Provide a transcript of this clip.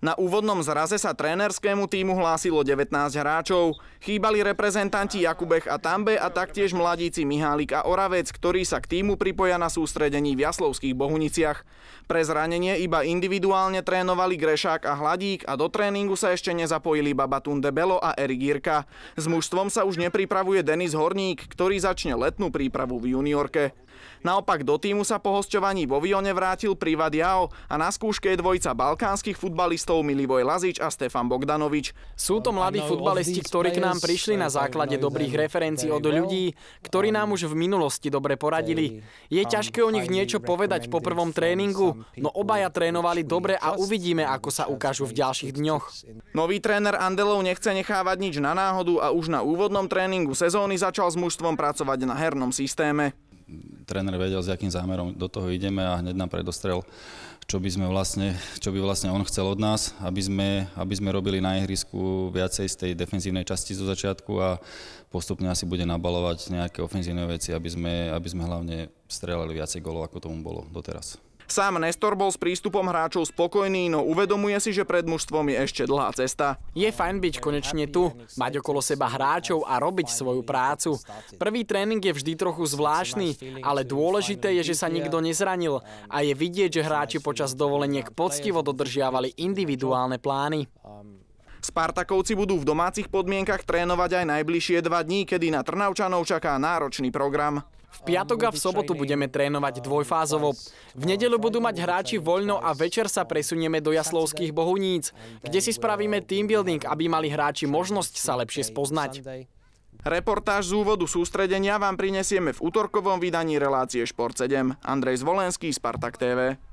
Na úvodnom zraze sa trénerskému týmu hlásilo 19 hráčov. Chýbali reprezentanti Jakubech a Tambe a taktiež mladíci Mihálik a Oravec, ktorí sa k týmu pripoja na sústredení v Jaslovských Bohuniciach. Pre zranenie iba individuálne trénovali Grešák a Hladík a do tréningu sa ešte nezapojili de Belo a Erik Jirka. S mužstvom sa už nepripravuje Denis Horník, ktorý začne letnú prípravu v juniorke. Naopak do týmu sa po hosťovaní vo Vione vrátil Privat Jao a na skúške je dvojica balkánskych futbalistov Milivoj Lazič a Stefan Bogdanovič. Sú to mladí futbalisti, ktorí k nám prišli na eh, základe dobrých eh, referencií od ľudí, ktorí nám už v minulosti dobre poradili. Je ťažké o nich niečo povedať po prvom tréningu, no obaja trénovali dobre a uvidíme, ako sa ukážu v ďalších dňoch. Nový tréner Andelov nechce nechávať nič na náhodu a už na úvodnom tréningu sezóny začal s mužstvom pracovať na hernom systéme tréner vedel, s akým zámerom do toho ideme a hneď nám predostrel, čo by, sme vlastne, čo by vlastne on chcel od nás, aby sme, aby sme robili na ihrisku viacej z tej defenzívnej časti zo začiatku a postupne asi bude nabalovať nejaké ofenzívne veci, aby sme, aby sme hlavne strelali viacej golov, ako tomu bolo doteraz. Sám Nestor bol s prístupom hráčov spokojný, no uvedomuje si, že pred mužstvom je ešte dlhá cesta. Je fajn byť konečne tu, mať okolo seba hráčov a robiť svoju prácu. Prvý tréning je vždy trochu zvláštny, ale dôležité je, že sa nikto nezranil a je vidieť, že hráči počas dovoleniek poctivo dodržiavali individuálne plány. Spartakovci budú v domácich podmienkach trénovať aj najbližšie dva dní, kedy na Trnavčanov čaká náročný program. V piatok a v sobotu budeme trénovať dvojfázovo. V nedelu budú mať hráči voľno a večer sa presunieme do Jaslovských bohuníc, kde si spravíme team building, aby mali hráči možnosť sa lepšie spoznať. Reportáž z úvodu sústredenia vám prinesieme v útorkovom vydaní relácie Šport 7. Andrej Zvolenský, Spartak TV.